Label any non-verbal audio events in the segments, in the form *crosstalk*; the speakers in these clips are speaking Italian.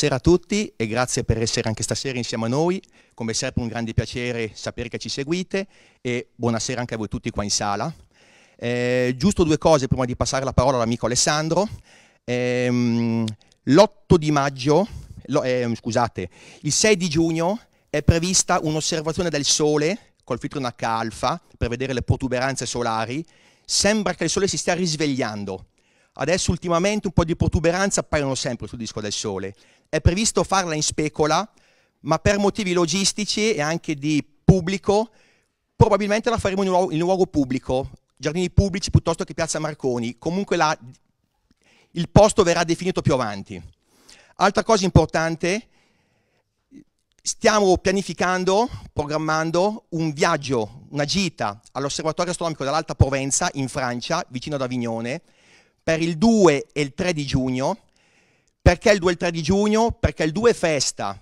Buonasera a tutti e grazie per essere anche stasera insieme a noi. Come sempre un grande piacere sapere che ci seguite e buonasera anche a voi tutti qua in sala. Eh, giusto due cose prima di passare la parola all'amico Alessandro. Eh, l'8 di maggio, lo, eh, scusate, il 6 di giugno è prevista un'osservazione del Sole col filtro NH-alfa per vedere le protuberanze solari. Sembra che il Sole si stia risvegliando. Adesso ultimamente un po' di protuberanza appaiono sempre sul disco del Sole è previsto farla in specola, ma per motivi logistici e anche di pubblico, probabilmente la faremo in un luogo, in un luogo pubblico, giardini pubblici piuttosto che piazza Marconi, comunque la, il posto verrà definito più avanti. Altra cosa importante, stiamo pianificando, programmando un viaggio, una gita all'Osservatorio Astronomico dell'Alta Provenza in Francia, vicino ad Avignone, per il 2 e il 3 di giugno, perché il 2 e il 3 di giugno? Perché il 2 è festa,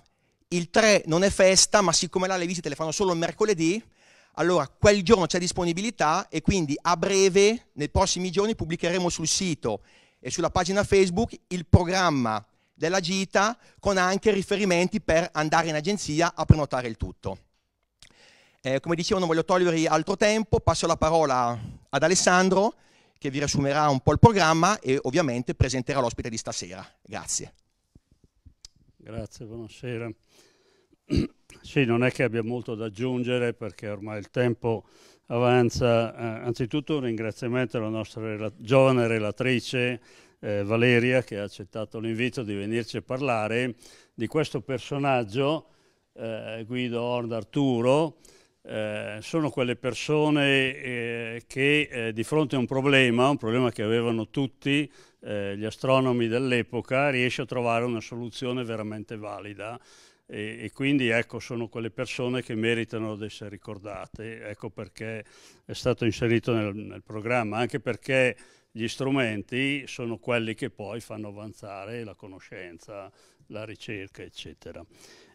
il 3 non è festa, ma siccome là le visite le fanno solo il mercoledì, allora quel giorno c'è disponibilità e quindi a breve, nei prossimi giorni, pubblicheremo sul sito e sulla pagina Facebook il programma della gita con anche riferimenti per andare in agenzia a prenotare il tutto. Eh, come dicevo non voglio togliervi altro tempo, passo la parola ad Alessandro che vi riassumerà un po' il programma e ovviamente presenterà l'ospite di stasera. Grazie. Grazie, buonasera. *clears throat* Sì, non è che abbia molto da aggiungere perché ormai il tempo avanza. Eh, anzitutto un ringraziamento alla nostra rela giovane relatrice eh, Valeria che ha accettato l'invito di venirci a parlare di questo personaggio, eh, Guido Orda Arturo, eh, sono quelle persone eh, che eh, di fronte a un problema, un problema che avevano tutti eh, gli astronomi dell'epoca, riesce a trovare una soluzione veramente valida e, e, quindi ecco sono quelle persone che meritano di essere ricordate, ecco perché è stato inserito nel, nel programma, anche perché gli strumenti sono quelli che poi fanno avanzare la conoscenza la ricerca, eccetera.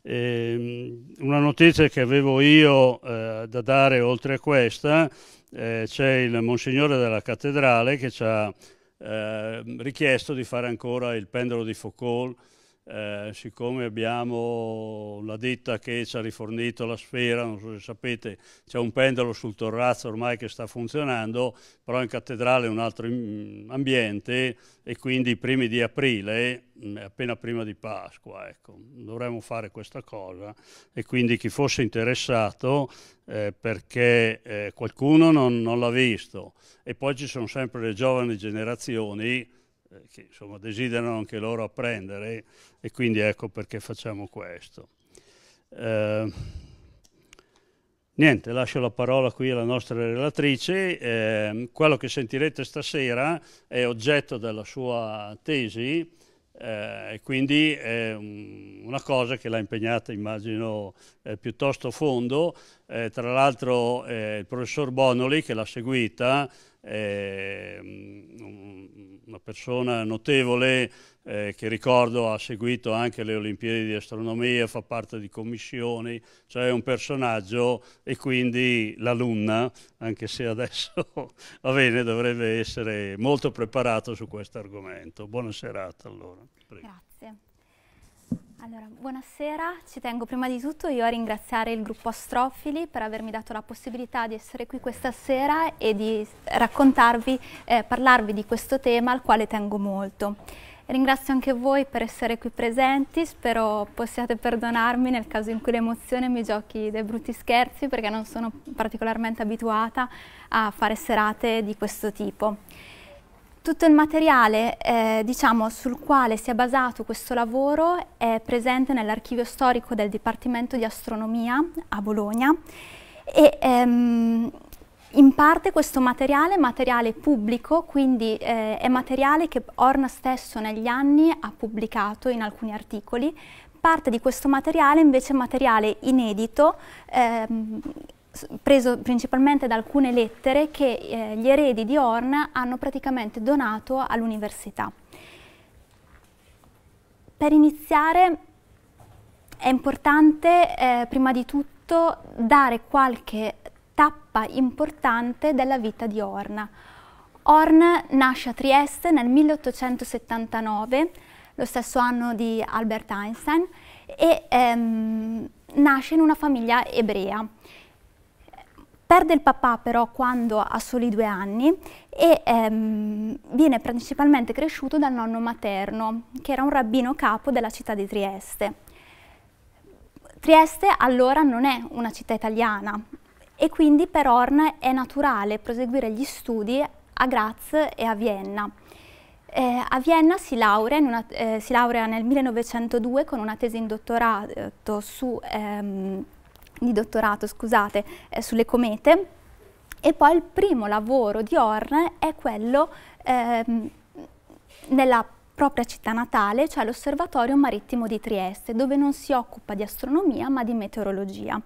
E, ehm, una notizia che avevo io eh, da dare oltre a questa, eh, c'è il Monsignore della Cattedrale che ci ha eh, richiesto di fare ancora il pendolo di Foucault eh, siccome abbiamo la ditta che ci ha rifornito la sfera, non so se sapete, c'è un pendolo sul torrazzo ormai che sta funzionando, però in cattedrale è un altro ambiente e quindi i primi di aprile, mm, appena prima di Pasqua, ecco, dovremmo fare questa cosa e quindi chi fosse interessato eh, perché eh, qualcuno non, non l'ha visto e poi ci sono sempre le giovani generazioni eh, che insomma, desiderano anche loro apprendere e quindi ecco perché facciamo questo. Eh, niente, lascio la parola qui alla nostra relatrice. Eh, quello che sentirete stasera è oggetto della sua tesi eh, e quindi è un, una cosa che l'ha impegnata, immagino, eh, piuttosto a fondo eh, tra l'altro eh, il professor Bonoli che l'ha seguita, eh, una persona notevole eh, che ricordo ha seguito anche le Olimpiadi di Astronomia, fa parte di commissioni, cioè è un personaggio e quindi l'alunna, anche se adesso *laughs* va bene, dovrebbe essere molto preparato su questo argomento. Buona serata allora. Prego. Grazie. Allora, buonasera, ci tengo prima di tutto io a ringraziare il gruppo Astrofili per avermi dato la possibilità di essere qui questa sera e di raccontarvi, eh, parlarvi di questo tema al quale tengo molto. Ringrazio anche voi per essere qui presenti, spero possiate perdonarmi nel caso in cui l'emozione mi giochi dei brutti scherzi perché non sono particolarmente abituata a fare serate di questo tipo. Tutto il materiale eh, diciamo, sul quale si è basato questo lavoro è presente nell'archivio storico del Dipartimento di Astronomia a Bologna e ehm, in parte questo materiale è materiale pubblico, quindi eh, è materiale che Orna stesso negli anni ha pubblicato in alcuni articoli, parte di questo materiale invece è materiale inedito ehm, preso principalmente da alcune lettere che eh, gli eredi di Horn hanno praticamente donato all'università. Per iniziare è importante eh, prima di tutto dare qualche tappa importante della vita di Horn. Horn nasce a Trieste nel 1879, lo stesso anno di Albert Einstein, e ehm, nasce in una famiglia ebrea. Perde il papà però quando ha soli due anni e ehm, viene principalmente cresciuto dal nonno materno, che era un rabbino capo della città di Trieste. Trieste allora non è una città italiana e quindi per Horn è naturale proseguire gli studi a Graz e a Vienna. Eh, a Vienna si laurea, una, eh, si laurea, nel 1902 con una tesi in dottorato su ehm, di dottorato, scusate, eh, sulle comete. E poi il primo lavoro di Horn è quello ehm, nella propria città natale, cioè l'Osservatorio Marittimo di Trieste, dove non si occupa di astronomia ma di meteorologia.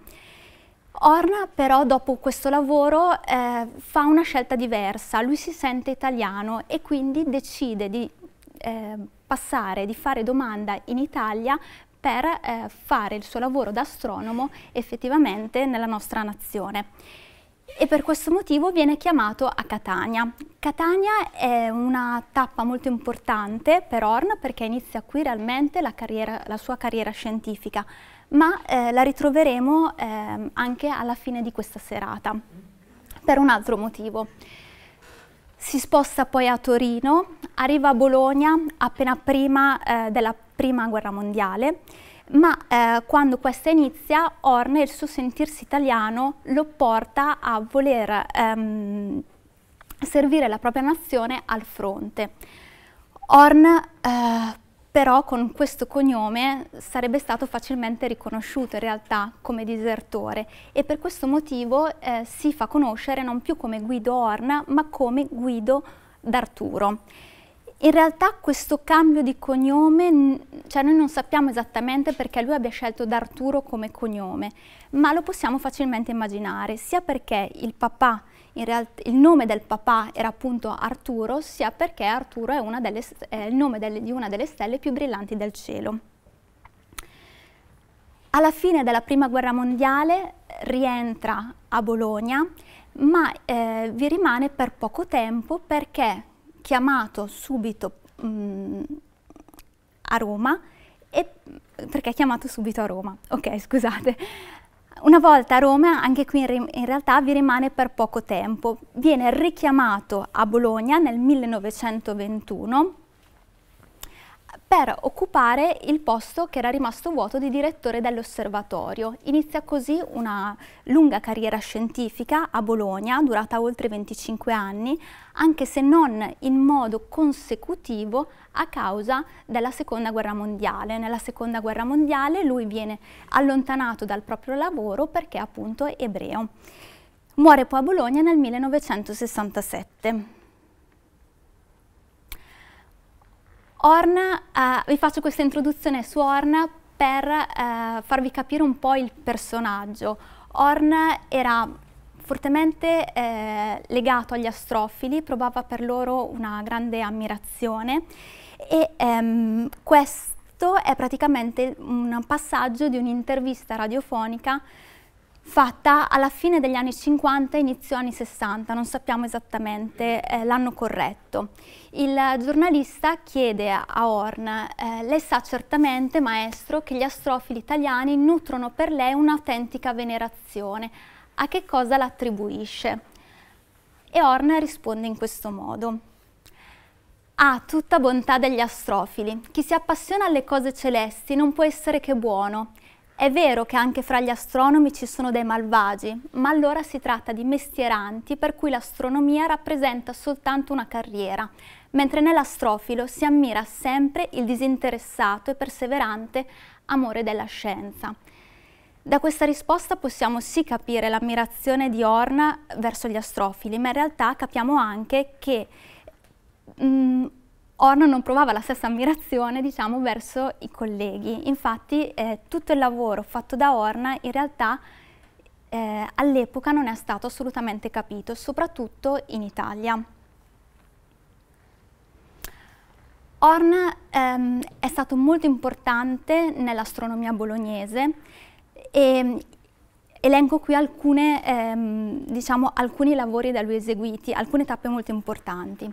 Horn però dopo questo lavoro eh, fa una scelta diversa, lui si sente italiano e quindi decide di eh, passare, di fare domanda in Italia per eh, fare il suo lavoro da astronomo effettivamente nella nostra nazione. E per questo motivo viene chiamato a Catania. Catania è una tappa molto importante per Horn perché inizia qui realmente la, carriera, la sua carriera scientifica, ma eh, la ritroveremo eh, anche alla fine di questa serata, per un altro motivo. Si sposta poi a Torino, arriva a Bologna appena prima eh, della prima guerra mondiale, ma eh, quando questa inizia Horn e il suo sentirsi italiano, lo porta a voler ehm, servire la propria nazione al fronte. Horn eh, però con questo cognome sarebbe stato facilmente riconosciuto in realtà come disertore e per questo motivo eh, si fa conoscere non più come Guido Horn ma come Guido d'Arturo in realtà questo cambio di cognome, cioè noi non sappiamo esattamente perché lui abbia scelto D'Arturo come cognome, ma lo possiamo facilmente immaginare, sia perché il, papà, il nome del papà era appunto Arturo, sia perché Arturo è, delle, è il nome delle, di una delle stelle più brillanti del cielo. Alla fine della Prima Guerra Mondiale rientra a Bologna, ma eh, vi rimane per poco tempo perché chiamato subito mh, mm, a Roma e, mm, perché è chiamato subito a Roma, ok scusate. Una volta a Roma, anche qui in, in, realtà vi rimane per poco tempo, viene richiamato a Bologna nel 1921 per occupare il posto che era rimasto vuoto di direttore dell'osservatorio. Inizia così una lunga carriera scientifica a Bologna, durata oltre 25 anni, anche se non in modo consecutivo a causa della Seconda Guerra Mondiale. Nella Seconda Guerra Mondiale lui viene allontanato dal proprio lavoro perché appunto è ebreo. Muore poi a Bologna nel 1967. Orna, eh, vi faccio questa introduzione su Orna per eh, farvi capire un po' il personaggio. Orna era fortemente eh, legato agli astrofili, provava per loro una grande ammirazione e ehm, questo è praticamente un passaggio di un'intervista radiofonica fatta alla fine degli anni 50, inizio anni 60, non sappiamo esattamente eh, l'anno corretto. Il giornalista chiede a Horn, eh, lei sa certamente, maestro, che gli astrofili italiani nutrono per lei un'autentica venerazione. A che cosa l'attribuisce? E Horn risponde in questo modo. Ah, tutta bontà degli astrofili. Chi si appassiona alle cose celesti non può essere che buono è vero che anche fra gli astronomi ci sono dei malvagi, ma allora si tratta di mestieranti per cui l'astronomia rappresenta soltanto una carriera, mentre nell'astrofilo si ammira sempre il disinteressato e perseverante amore della scienza. Da questa risposta possiamo sì capire l'ammirazione di Orna verso gli astrofili, ma in realtà capiamo anche che mh, mm, Orno non provava la stessa ammirazione diciamo, verso i colleghi, infatti eh, tutto il lavoro fatto da Orna in realtà eh, all'epoca non è stato assolutamente capito, soprattutto in Italia. Orn ehm, è stato molto importante nell'astronomia bolognese e elenco qui alcune, ehm, diciamo, alcuni lavori da lui eseguiti, alcune tappe molto importanti.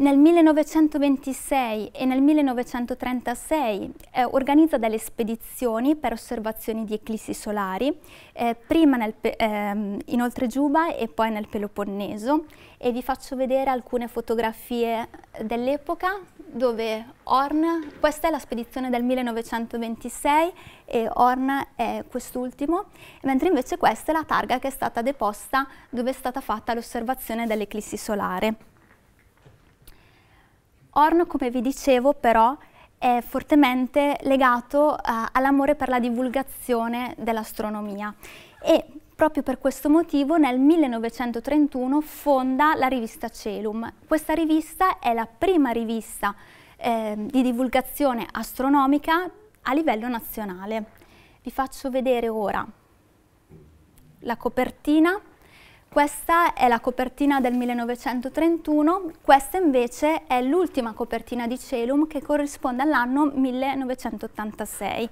Nel 1926 e nel 1936 eh, organizza delle spedizioni per osservazioni di eclissi solari, eh, prima nel, ehm, in Oltregiuba e poi nel Peloponneso e vi faccio vedere alcune fotografie dell'epoca dove Horn, questa è la spedizione del 1926 e Horn è quest'ultimo, mentre invece questa è la targa che è stata deposta dove è stata fatta l'osservazione dell'eclissi solare. Horn, come vi dicevo, però, è fortemente legato eh, all'amore per la divulgazione dell'astronomia e proprio per questo motivo nel 1931 fonda la rivista Celum. Questa rivista è la prima rivista eh, di divulgazione astronomica a livello nazionale. Vi faccio vedere ora la copertina questa è la copertina del 1931, questa invece è l'ultima copertina di Celum che corrisponde all'anno 1986.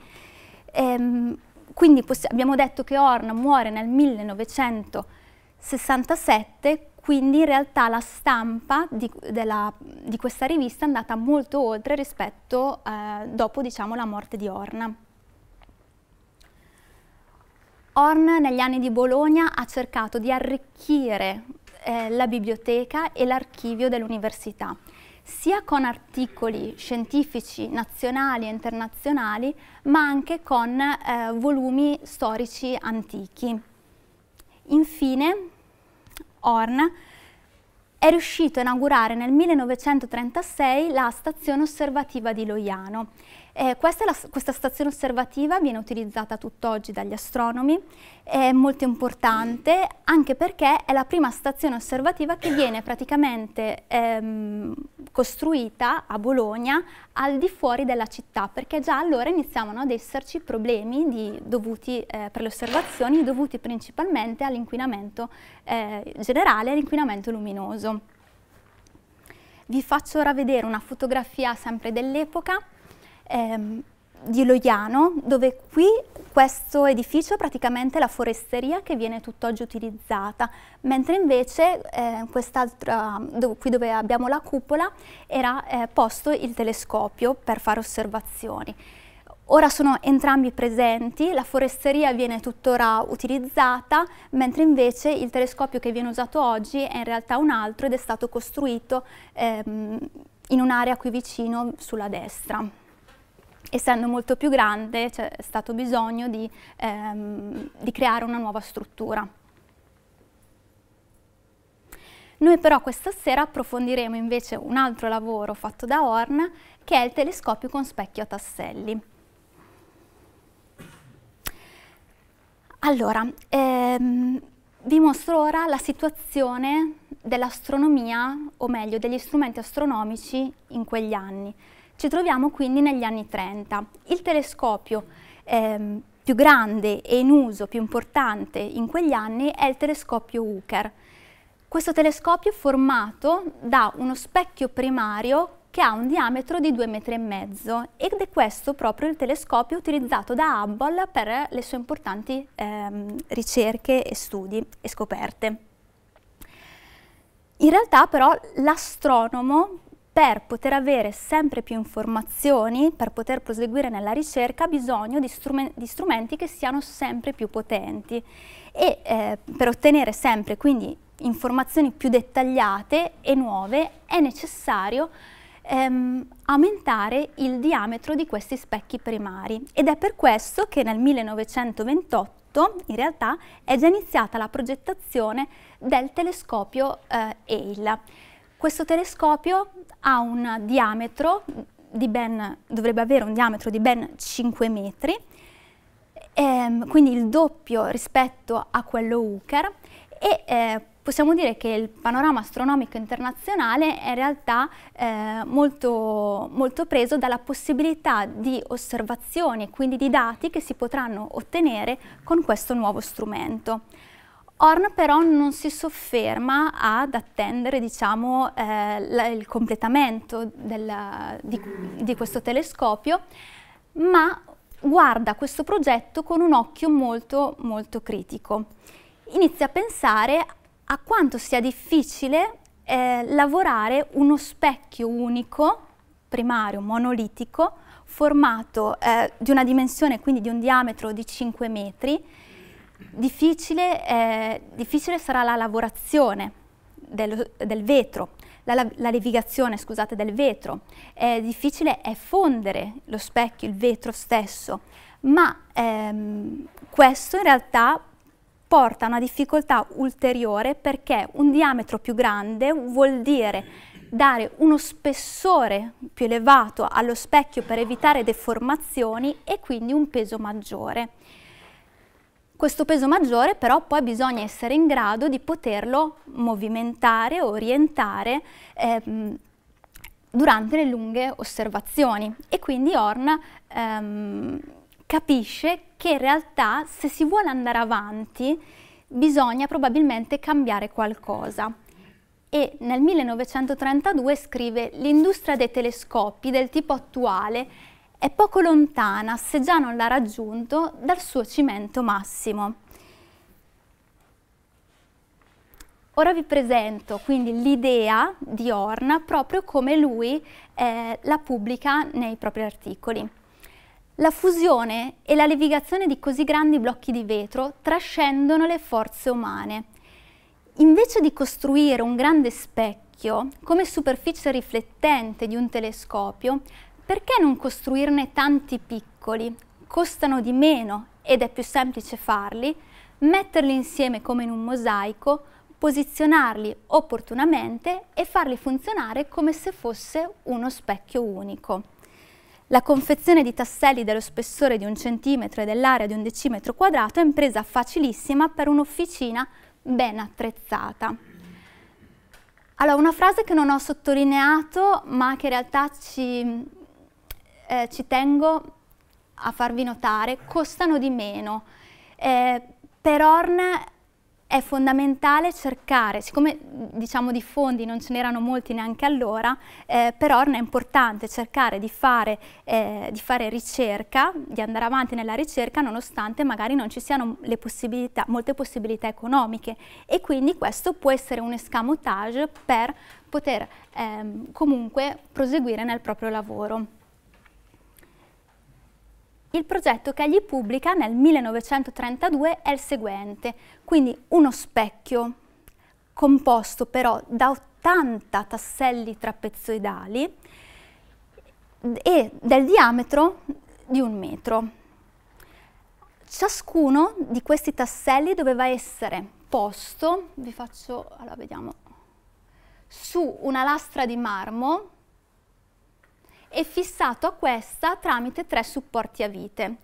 Ehm, quindi abbiamo detto che Horn muore nel 1967, quindi in realtà la stampa di, della, di questa rivista è andata molto oltre rispetto eh, dopo diciamo, la morte di Horn. Horn negli anni di Bologna ha cercato di arricchire eh, la biblioteca e l'archivio dell'università, sia con articoli scientifici nazionali e internazionali, ma anche con eh, volumi storici antichi. Infine, Horn è riuscito a inaugurare nel 1936 la stazione osservativa di Loiano eh, questa, la, questa, stazione osservativa viene utilizzata tutt'oggi dagli astronomi, è molto importante anche perché è la prima stazione osservativa che viene praticamente ehm, costruita a Bologna al di fuori della città, perché già allora iniziavano ad esserci problemi di, dovuti eh, per le osservazioni, dovuti principalmente all'inquinamento eh, generale e all'inquinamento luminoso. Vi faccio ora vedere una fotografia sempre dell'epoca ehm, di Loiano, dove qui questo edificio è praticamente la foresteria che viene tutt'oggi utilizzata, mentre invece eh, quest'altra, do, qui dove abbiamo la cupola, era eh, posto il telescopio per fare osservazioni. Ora sono entrambi presenti, la foresteria viene tuttora utilizzata, mentre invece il telescopio che viene usato oggi è in realtà un altro ed è stato costruito ehm, in un'area qui vicino sulla destra essendo molto più grande c'è stato bisogno di, ehm, di creare una nuova struttura. Noi però questa sera approfondiremo invece un altro lavoro fatto da Horn che è il telescopio con specchio a tasselli. Allora, ehm, vi mostro ora la situazione dell'astronomia, o meglio degli strumenti astronomici in quegli anni, ci troviamo quindi negli anni 30. Il telescopio ehm, più grande e in uso, più importante in quegli anni è il telescopio Hooker. Questo telescopio è formato da uno specchio primario che ha un diametro di 2,5 metri ed è questo proprio il telescopio utilizzato da Hubble per le sue importanti ehm, ricerche e studi e scoperte. In realtà però l'astronomo per poter avere sempre più informazioni, per poter proseguire nella ricerca, ha bisogno di, strumen di, strumenti che siano sempre più potenti e eh, per ottenere sempre quindi informazioni più dettagliate e nuove è necessario ehm, aumentare il diametro di questi specchi primari ed è per questo che nel 1928 in realtà è già iniziata la progettazione del telescopio eh, EIL questo telescopio ha un diametro di ben, dovrebbe avere un diametro di ben 5 metri, ehm, quindi il doppio rispetto a quello Hooker e eh, possiamo dire che il panorama astronomico internazionale è in realtà eh, molto, molto, preso dalla possibilità di osservazioni, e quindi di dati che si potranno ottenere con questo nuovo strumento. Horn però non si sofferma ad attendere diciamo, eh, la, il completamento della, di, di questo telescopio, ma guarda questo progetto con un occhio molto molto critico. Inizia a pensare a quanto sia difficile eh, lavorare uno specchio unico, primario, monolitico, formato eh, di una dimensione, quindi di un diametro di 5 metri, difficile, eh, difficile sarà la lavorazione del, del vetro, la, la, levigazione scusate, del vetro, eh, difficile è fondere lo specchio, il vetro stesso, ma ehm, questo in realtà porta a una difficoltà ulteriore perché un diametro più grande vuol dire dare uno spessore più elevato allo specchio per evitare deformazioni e quindi un peso maggiore. Questo peso maggiore però poi bisogna essere in grado di poterlo movimentare, orientare ehm, durante le lunghe osservazioni e quindi Horn ehm, capisce che in realtà se si vuole andare avanti bisogna probabilmente cambiare qualcosa e nel 1932 scrive l'industria dei telescopi del tipo attuale è poco lontana, se già non l'ha raggiunto, dal suo cimento massimo. Ora vi presento quindi l'idea di Horn proprio come lui eh, la pubblica nei propri articoli. La fusione e la levigazione di così grandi blocchi di vetro trascendono le forze umane. Invece di costruire un grande specchio come superficie riflettente di un telescopio, perché non costruirne tanti piccoli? Costano di meno ed è più semplice farli, metterli insieme come in un mosaico, posizionarli opportunamente e farli funzionare come se fosse uno specchio unico. La confezione di tasselli dello spessore di un centimetro e dell'area di un decimetro quadrato è impresa facilissima per un'officina ben attrezzata. Allora, una frase che non ho sottolineato, ma che in realtà ci eh, ci tengo a farvi notare, costano di meno. Eh, per Orn è fondamentale cercare, siccome diciamo di fondi non ce n'erano molti neanche allora, eh, per Orn è importante cercare di fare, eh, di fare, ricerca, di andare avanti nella ricerca nonostante magari non ci siano possibilità, molte possibilità economiche e quindi questo può essere un escamotage per poter ehm, comunque proseguire nel proprio lavoro. Il progetto che egli pubblica nel 1932 è il seguente, quindi uno specchio composto però da 80 tasselli trapezoidali e del diametro di un metro. Ciascuno di questi tasselli doveva essere posto, vi faccio, allora vediamo, su una lastra di marmo è fissato a questa tramite tre supporti a vite,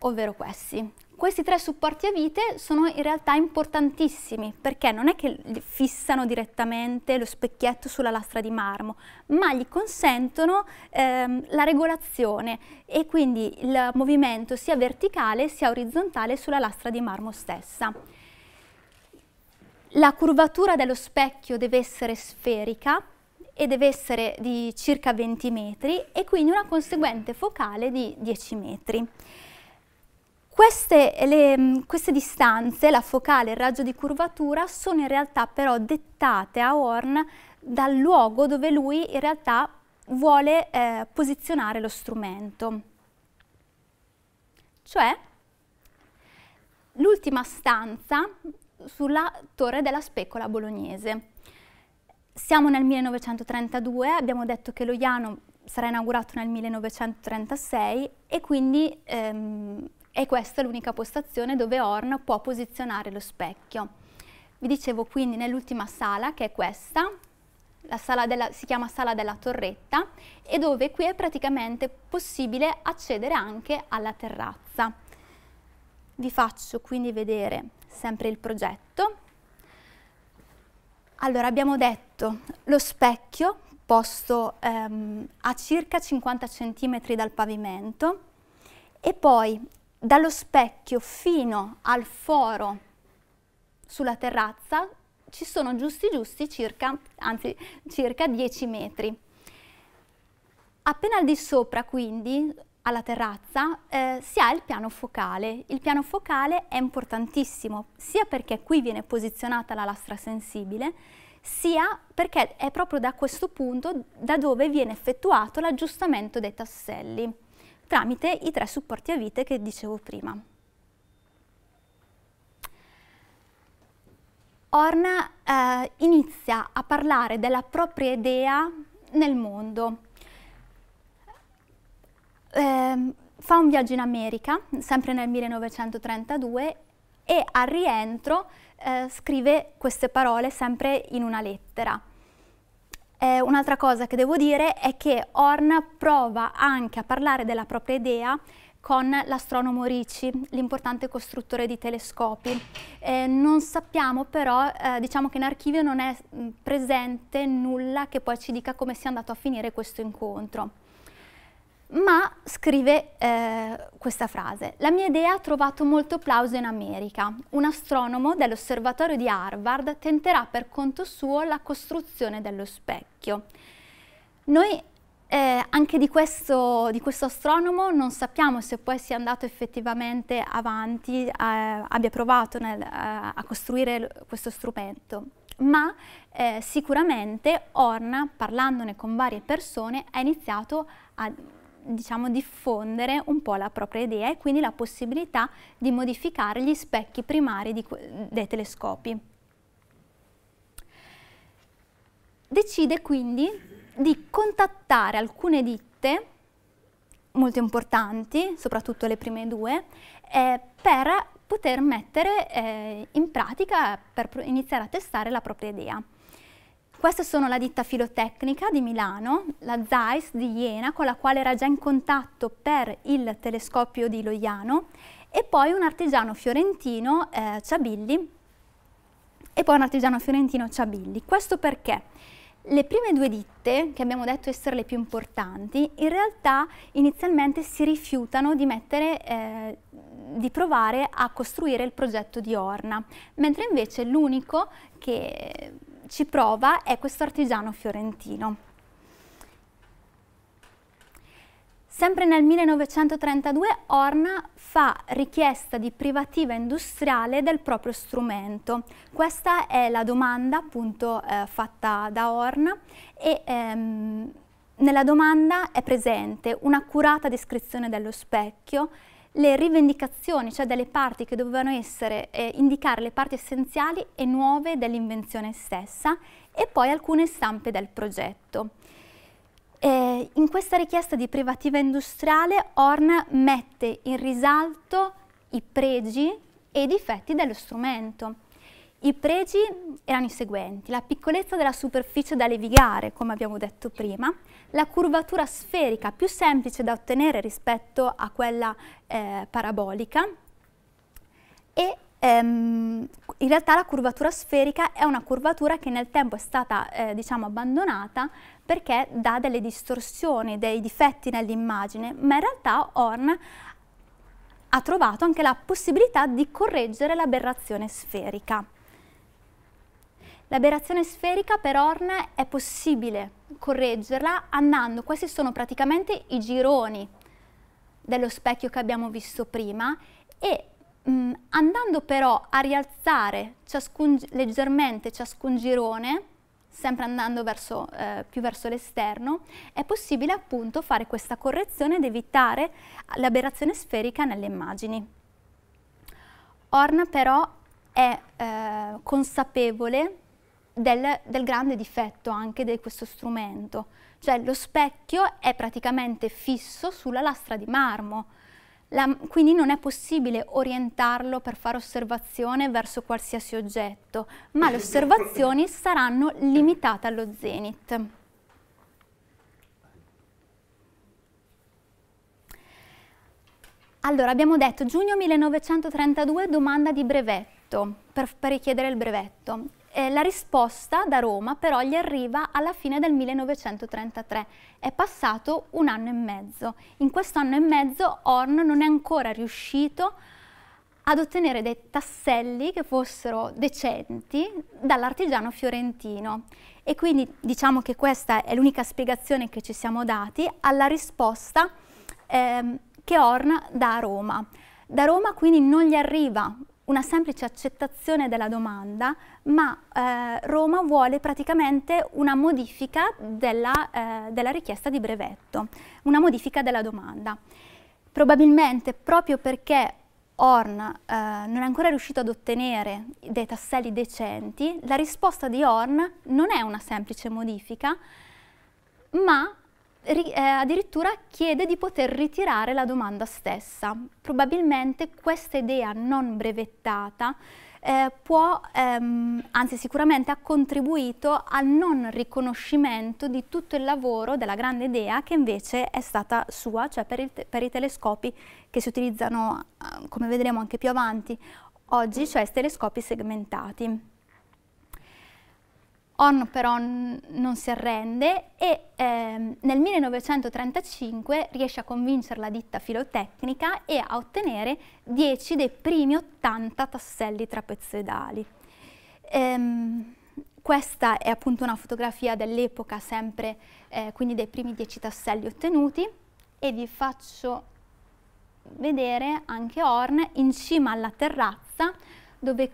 ovvero questi. Questi tre supporti a vite sono in realtà importantissimi perché non è che fissano direttamente lo specchietto sulla lastra di marmo, ma gli consentono ehm, la regolazione e quindi il movimento sia verticale sia orizzontale sulla lastra di marmo stessa. La curvatura dello specchio deve essere sferica e deve essere di circa 20 metri e quindi una conseguente focale di 10 metri. Queste, le, mm, queste, distanze, la focale e il raggio di curvatura, sono in realtà però dettate a Horn dal luogo dove lui in realtà vuole eh, posizionare lo strumento. Cioè l'ultima stanza sulla torre della specola bolognese. Siamo nel 1932, abbiamo detto che lo Iano sarà inaugurato nel 1936 e quindi ehm, è questa l'unica postazione dove Horn può posizionare lo specchio. Vi dicevo quindi nell'ultima sala, che è questa, della, si chiama Sala della Torretta, e dove qui è praticamente possibile accedere anche alla terrazza. Vi faccio quindi vedere sempre il progetto. Allora, abbiamo detto lo specchio posto ehm, a circa 50 cm dal pavimento e poi dallo specchio fino al foro sulla terrazza ci sono giusti giusti circa, anzi, circa 10 metri. Appena al di sopra quindi alla terrazza eh, si ha il piano focale. Il piano focale è importantissimo sia perché qui viene posizionata la lastra sensibile sia perché è proprio da questo punto da dove viene effettuato l'aggiustamento dei tasselli tramite i tre supporti a vite che dicevo prima. Horn eh, inizia a parlare della propria idea nel mondo ehm, fa un viaggio in America, sempre nel 1932, e al rientro eh, scrive queste parole sempre in una lettera. Eh, un'altra cosa che devo dire è che Horn prova anche a parlare della propria idea con l'astronomo Ricci, l'importante costruttore di telescopi. Eh, non sappiamo però, eh, diciamo che in archivio non è mm, presente nulla che poi ci dica come sia andato a finire questo incontro ma scrive eh, questa frase. La mia idea ha trovato molto applauso in America. Un astronomo dell'osservatorio di Harvard tenterà per conto suo la costruzione dello specchio. Noi eh, anche di questo, di questo, astronomo non sappiamo se poi sia andato effettivamente avanti, eh, abbia provato nel, eh, a costruire questo strumento ma eh, sicuramente Orna, parlandone con varie persone, ha iniziato a diciamo, diffondere un po' la propria idea e quindi la possibilità di modificare gli specchi primari di, dei telescopi. Decide quindi di contattare alcune ditte molto importanti, soprattutto le prime due, eh, per poter mettere eh, in pratica, per iniziare a testare la propria idea. Queste sono la ditta filotecnica di Milano, la Zeiss di Iena, con la quale era già in contatto per il telescopio di Loiano, e poi un artigiano fiorentino eh, Ciabilli, e poi un artigiano fiorentino Ciabilli. Questo perché? Le prime due ditte, che abbiamo detto essere le più importanti, in realtà inizialmente si rifiutano di, mettere, eh, di provare a costruire il progetto di Orna, mentre invece l'unico che ci prova è questo artigiano fiorentino. Sempre nel 1932 Horn fa richiesta di privativa industriale del proprio strumento. Questa è la domanda appunto eh, fatta da Horn e ehm, nella domanda è presente un'accurata descrizione dello specchio, le rivendicazioni, cioè delle parti che dovevano essere, eh, indicare le parti essenziali e nuove dell'invenzione stessa e poi alcune stampe del progetto. Eh, in questa richiesta di privativa industriale Horn mette in risalto i pregi e i difetti dello strumento i pregi erano i seguenti, la piccolezza della superficie da levigare, come abbiamo detto prima, la curvatura sferica più semplice da ottenere rispetto a quella eh, parabolica e ehm, in realtà la curvatura sferica è una curvatura che nel tempo è stata eh, diciamo abbandonata perché dà delle distorsioni, dei difetti nell'immagine, ma in realtà Horn ha trovato anche la possibilità di correggere l'aberrazione sferica. L'aberrazione sferica per Horn è possibile correggerla andando, questi sono praticamente i gironi dello specchio che abbiamo visto prima e mh, mm, andando però a rialzare ciascun, leggermente ciascun girone, sempre andando verso, eh, più verso l'esterno, è possibile appunto fare questa correzione ed evitare l'aberrazione sferica nelle immagini. Horn però è eh, consapevole del, del grande difetto anche di questo strumento, cioè lo specchio è praticamente fisso sulla lastra di marmo, la, quindi non è possibile orientarlo per fare osservazione verso qualsiasi oggetto, ma le osservazioni saranno limitate allo zenit. Allora, abbiamo detto giugno 1932, domanda di brevetto, per, per richiedere il brevetto. Eh, la risposta da Roma però gli arriva alla fine del 1933, è passato un anno e mezzo. In questo anno e mezzo Horn non è ancora riuscito ad ottenere dei tasselli che fossero decenti dall'artigiano fiorentino e quindi diciamo che questa è l'unica spiegazione che ci siamo dati alla risposta ehm, che Horn dà a Roma. Da Roma quindi non gli arriva una semplice accettazione della domanda, ma eh, Roma vuole praticamente una modifica della, eh, della richiesta di brevetto, una modifica della domanda. Probabilmente proprio perché Horn eh, non è ancora riuscito ad ottenere dei tasselli decenti, la risposta di Horn non è una semplice modifica, ma eh, addirittura chiede di poter ritirare la domanda stessa. Probabilmente questa idea non brevettata eh, può, ehm, anzi sicuramente ha contribuito al non riconoscimento di tutto il lavoro della grande idea che invece è stata sua, cioè per, il, per i telescopi che si utilizzano, eh, come vedremo anche più avanti, oggi, cioè telescopi segmentati. On però non si arrende e ehm, nel 1935 riesce a convincere la ditta filotecnica e a ottenere 10 dei primi 80 tasselli trapezoidali. Ehm, questa è appunto una fotografia dell'epoca, sempre eh, quindi dei primi 10 tasselli ottenuti e vi faccio vedere anche Horn in cima alla terrazza dove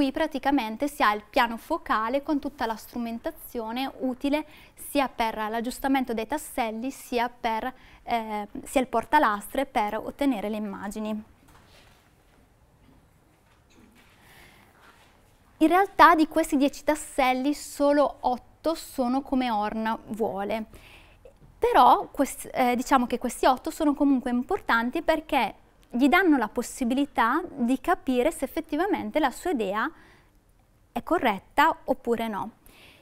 qui praticamente si ha il piano focale con tutta la strumentazione utile sia per l'aggiustamento dei tasselli sia per eh, sia il portalastre per ottenere le immagini. In realtà di questi 10 tasselli solo 8 sono come Horn vuole, però eh, diciamo che questi 8 sono comunque importanti perché gli danno la possibilità di capire se effettivamente la sua idea è corretta oppure no.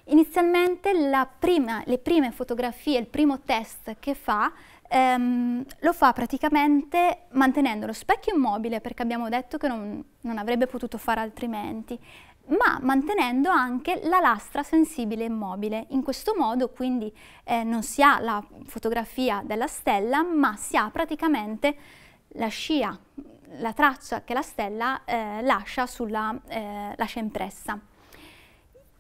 Inizialmente prima, le prime fotografie, il primo test che fa, ehm, lo fa praticamente mantenendo lo specchio immobile perché abbiamo detto che non, non avrebbe potuto fare altrimenti, ma mantenendo anche la lastra sensibile immobile. In questo modo quindi eh, non si ha la fotografia della stella ma si ha praticamente la scia, la traccia che la stella eh, lascia sulla eh, lascia impressa.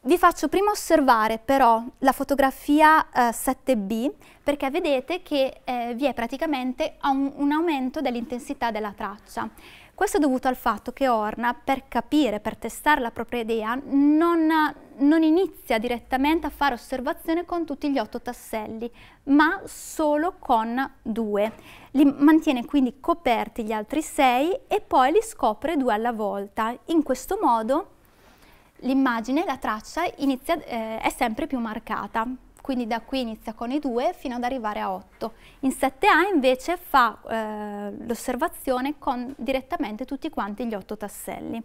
Vi faccio prima osservare però la fotografia eh, 7B perché vedete che eh, vi è praticamente un, un aumento dell'intensità della traccia. Questo è dovuto al fatto che Orna, per capire, per testare la propria idea, non, non inizia direttamente a fare osservazione con tutti gli otto tasselli, ma solo con due. Li mantiene quindi coperti gli altri sei e poi li scopre due alla volta. In questo modo l'immagine, la traccia inizia, eh, è sempre più marcata quindi da qui inizia con i 2 fino ad arrivare a 8. In 7A invece fa eh, l'osservazione con direttamente tutti quanti gli 8 tasselli.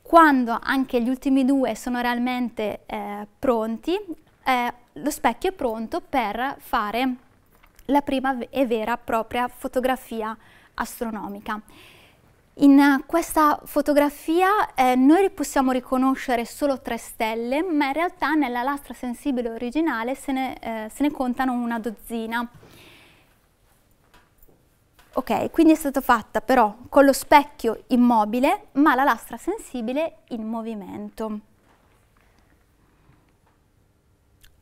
Quando anche gli ultimi due sono realmente eh, pronti, eh, lo specchio è pronto per fare la prima e vera propria fotografia astronomica. In questa fotografia eh, noi possiamo riconoscere solo tre stelle, ma in realtà nella lastra sensibile originale se ne, eh, se ne contano una dozzina. Ok, quindi è stata fatta però con lo specchio immobile, ma la lastra sensibile in movimento.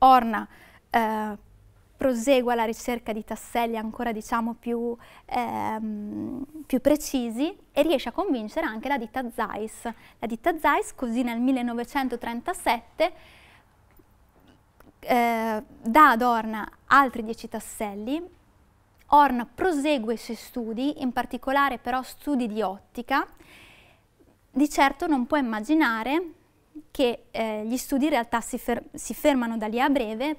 Orna eh, prosegua la ricerca di tasselli ancora diciamo, più, ehm, più, precisi e riesce a convincere anche la ditta Zeiss. La ditta Zeiss così nel 1937 eh, dà ad Orna altri dieci tasselli. Orna prosegue i suoi studi, in particolare però studi di ottica. Di certo non può immaginare che eh, gli studi in realtà si, fer si fermano da lì a breve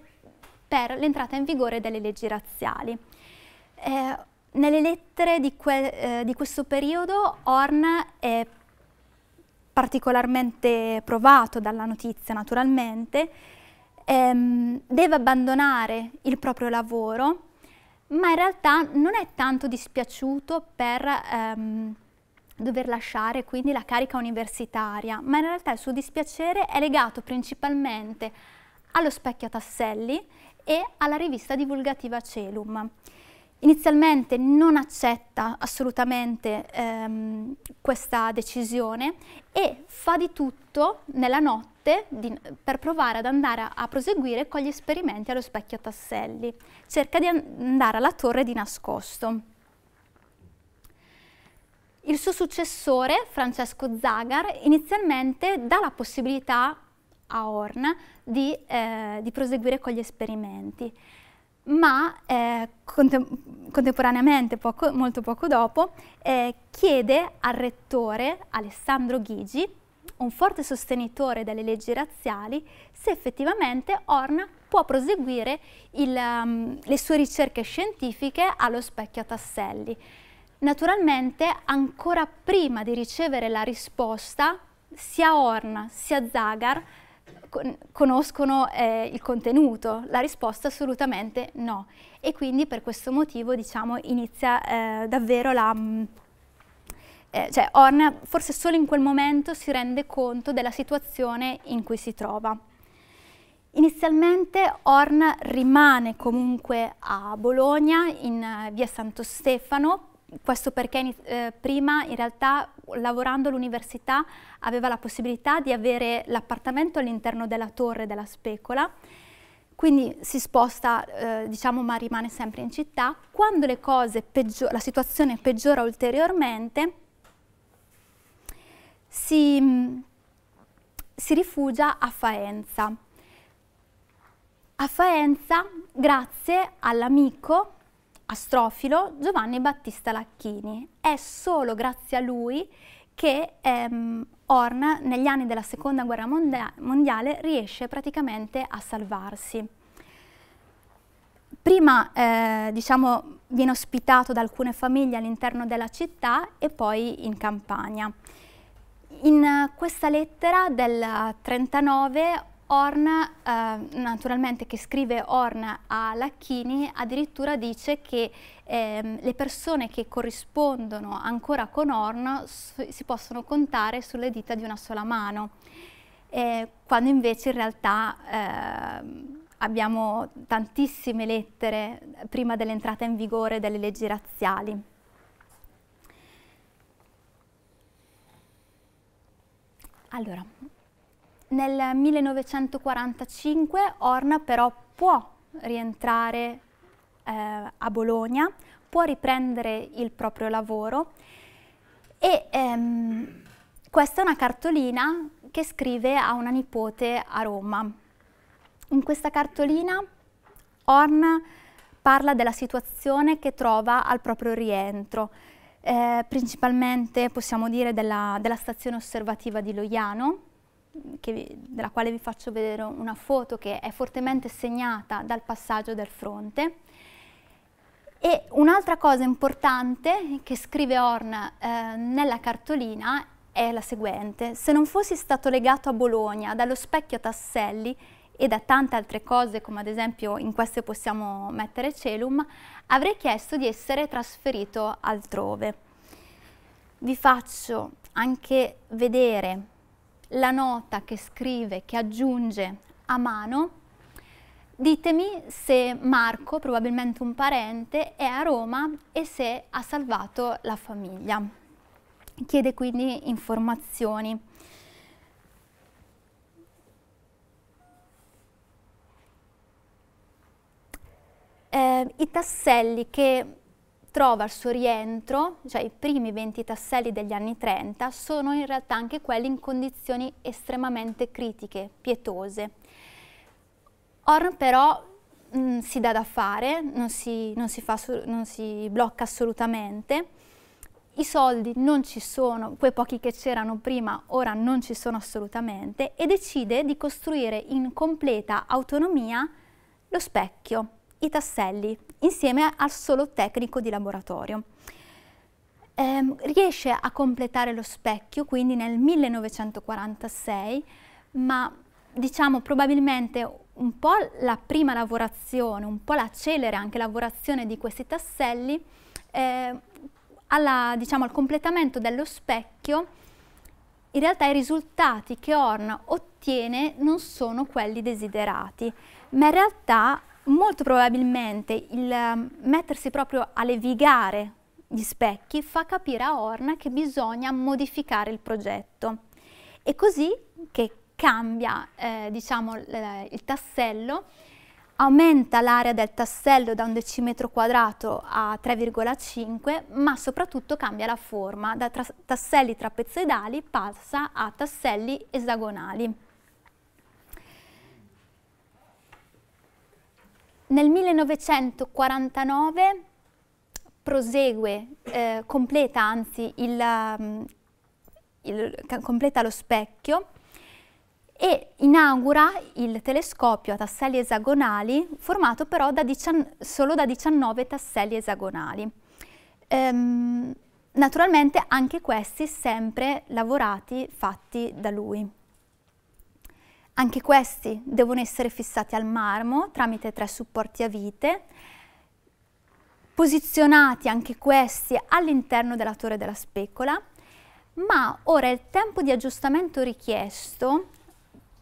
per l'entrata in vigore delle leggi razziali. Eh, nelle lettere di, que, eh, di, questo periodo Horn è particolarmente provato dalla notizia naturalmente, ehm, deve abbandonare il proprio lavoro, ma in realtà non è tanto dispiaciuto per ehm, dover lasciare quindi la carica universitaria, ma in realtà il suo dispiacere è legato principalmente allo specchio a tasselli e alla rivista divulgativa Celum. Inizialmente non accetta assolutamente ehm, questa decisione e fa di tutto nella notte di, per provare ad andare a, a, proseguire con gli esperimenti allo specchio Tasselli. Cerca di andare alla torre di nascosto. Il suo successore, Francesco Zagar, inizialmente dà la possibilità a Orna di, eh, di proseguire con gli esperimenti. Ma eh, contem contemporaneamente, poco, molto poco dopo, eh, chiede al rettore Alessandro Ghigi, un forte sostenitore delle leggi razziali, se effettivamente Horn può proseguire il, um, le sue ricerche scientifiche allo specchio a tasselli. Naturalmente, ancora prima di ricevere la risposta, sia Horn sia Zagar conoscono eh, il contenuto? La risposta è assolutamente no. E quindi per questo motivo diciamo, inizia eh, davvero la... Mh, mm, eh, cioè Horn forse solo in quel momento si rende conto della situazione in cui si trova. Inizialmente Horn rimane comunque a Bologna in eh, via Santo Stefano questo perché eh, prima in realtà lavorando all'università aveva la possibilità di avere l'appartamento all'interno della torre della specola, quindi si sposta eh, diciamo ma rimane sempre in città. Quando la situazione peggiora ulteriormente si, mm, si rifugia a Faenza. A Faenza grazie all'amico astrofilo Giovanni Battista Lacchini. È solo grazie a lui che ehm, Horn negli anni della seconda guerra mondia mondiale riesce praticamente a salvarsi. Prima eh, diciamo, viene ospitato da alcune famiglie all'interno della città e poi in campagna. In questa lettera del 39 Horn, eh, naturalmente che scrive Horn a Lacchini, addirittura dice che ehm, le persone che corrispondono ancora con Horn si possono contare sulle dita di una sola mano, eh, quando invece in realtà eh, abbiamo tantissime lettere prima dell'entrata in vigore delle leggi razziali. Allora, nel 1945 Orna però può rientrare eh, a Bologna, può riprendere il proprio lavoro e ehm, questa è una cartolina che scrive a una nipote a Roma. In questa cartolina Horn parla della situazione che trova al proprio rientro, eh, principalmente possiamo dire della, della stazione osservativa di Loiano, vi, della quale vi faccio vedere una foto che è fortemente segnata dal passaggio del fronte. E un'altra cosa importante che scrive Horn eh, nella cartolina è la seguente. Se non fossi stato legato a Bologna dallo specchio Tasselli e da tante altre cose, come ad esempio in queste possiamo mettere Celum, avrei chiesto di essere trasferito altrove. Vi faccio anche vedere la nota che scrive, che aggiunge a mano, ditemi se Marco, probabilmente un parente, è a Roma e se ha salvato la famiglia. Chiede quindi informazioni. Eh, I tasselli che trova il suo rientro, cioè i primi 20 tasselli degli anni 30, sono in realtà anche quelli in condizioni estremamente critiche, pietose. Horn però mh, mm, si dà da fare, non si, non, si fa, non si blocca assolutamente, i soldi non ci sono, quei pochi che c'erano prima ora non ci sono assolutamente e decide di costruire in completa autonomia lo specchio, i tasselli insieme al solo tecnico di laboratorio. Eh, riesce a completare lo specchio quindi nel 1946 ma diciamo probabilmente un po' la prima lavorazione, un po' la celere anche lavorazione di questi tasselli eh, alla, diciamo, al completamento dello specchio in realtà i risultati che Horn ottiene non sono quelli desiderati, ma in realtà Molto probabilmente il ehm, mettersi proprio a levigare gli specchi fa capire a Orna che bisogna modificare il progetto. È così che cambia eh, diciamo, eh, il tassello, aumenta l'area del tassello da un decimetro quadrato a 3,5, ma soprattutto cambia la forma, da tra tasselli trapezoidali passa a tasselli esagonali. Nel 1949 prosegue, eh, completa anzi, il, mm, il, completa lo specchio e inaugura il telescopio a tasselli esagonali, formato però da solo da 19 tasselli esagonali. Ehm, naturalmente anche questi sempre lavorati, fatti da lui. Anche questi devono essere fissati al marmo tramite tre supporti a vite, posizionati anche questi all'interno della torre della specola, ma ora il tempo di aggiustamento richiesto